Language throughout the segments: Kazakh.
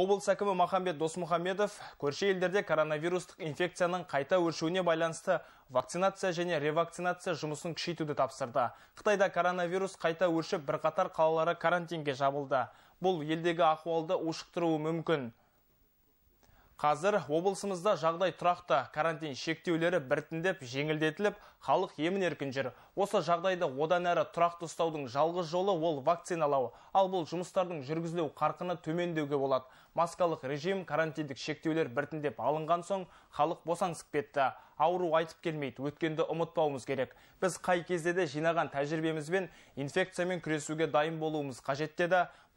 Облыс әкімі Махамбет Досмухамедов көрші елдерде коронавирустық инфекцияның қайта өршуіне байланысты вакцинация және ревакцинация жұмысын күшейтуді тапсырды. Қытайда коронавирус қайта өршіп бірқатар қалалары карантинге жабылды. Бұл елдегі ахуалды ушықтыруы мүмкін. Қазір облысымызда жағдай тұрақты, карантин шектеулері біртіндеп жеңілдетіліп, халық емін еркін жүр. Осы жағдайды одан әрі тұрақты ұстаудың жалғыз жолы ол вакциналау, ал бұл жұмыстардың жүргізілу қарқыны төмендеуге болады. Маскалық режим, карантиндік шектеулер біртіндеп алынған соң, халық босаңсып кетті. Ауру айтып келмейді, өткенді ұмытпауымыз керек. Біз қай кезде де жинаған тәжірибемізбен инфекциямен күресуге дайын болуымыз қажет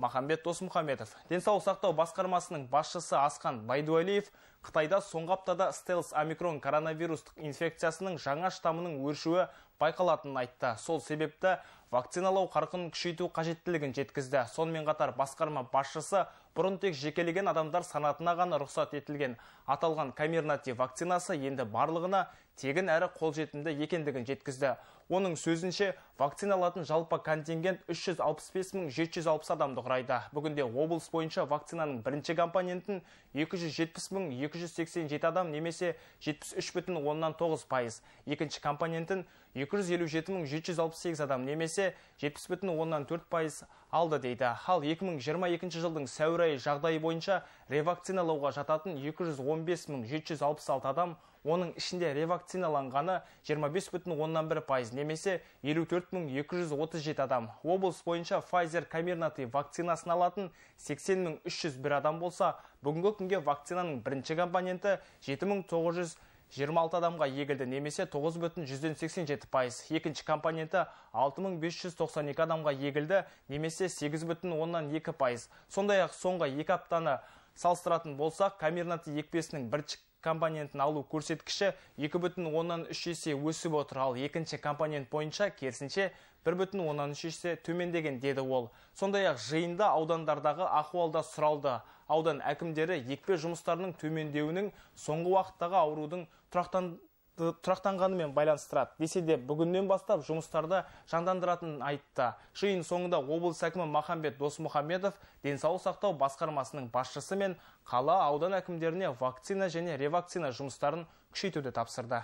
Махамбет Досмұхаметов. Денсаулық сақтау басқармасының басшысы Асқан Байдуалиев Қытайда соңғы аптада стелс омикрон коронавирустық инфекциясының жаңа штамының өршуі байқалатынын айтты. Сол себепті вакциналау қарқынын күшейту қажеттілігін жеткізді. Сонымен қатар басқарма басшысы бұрын тек жекелеген адамдар санатына ғана рұқсат етілген аталған камернатив вакцинасы енді барлығына тегін әрі қолжетімді екендігін жеткізді. Оның сөзінше вакциналатын жалпы контингент 365.760 адамды құрайды. Бүгінде облыс бойынша вакцинаның бірінші компонентін 270.000 287 адам немесе 73,9 пайыз. Екінші компонентін 257 257.768 адам немесе 70,4 пайыз алды дейді. Ал 2022 жылдың сәуір жағдайы бойынша ревакциналауға жататын 215.766 адам, оның ішінде ревакциналанғаны 25,1 пайыз немесе 54.237 адам. Облыс бойынша Pfizer Comirnaty вакцинасын алатын 80.301 адам болса, бүгінгі күнге вакцинаның бірінші компоненті 7900 26 адамға егілді немесе 9 бүтін 187 пайыз. Екінші компоненті 6592 адамға егілді немесе 8 бүтін 10-нан 2 пайыз. Сонда яқы соңғы 2 аптаны салыстыратын болсақ, камернаты екпесінің бір компонентін алу көрсеткіші 2,3 есе өсіп отыр ал екінші компонент бойынша керісінше 1,3 есе төмендеген деді ол сондай-ақ жиында аудандардағы ахуалда сұралды аудан әкімдері екпе жұмыстарының төмендеуінің соңғы уақыттағы аурудың тұрақтан тұрақтанғанымен байланыстырады десе де бүгіннен бастап жұмыстарды жандандыратынын айтты жиын соңында облыс әкімі махамбет досмұхамбетов денсаулық сақтау басқармасының басшысы мен қала аудан әкімдеріне вакцина және ревакцина жұмыстарын күшейтуді тапсырды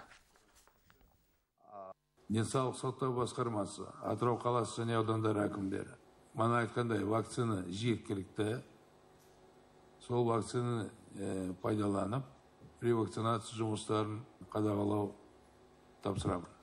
денсаулық сақтау басқармасы атырау қаласы және аудандар әкімдері мана айтқандай вакцина жеткілікті сол вакцинаны э, пайдаланып ревакцинация жұмыстарын қадағалау тапсырамын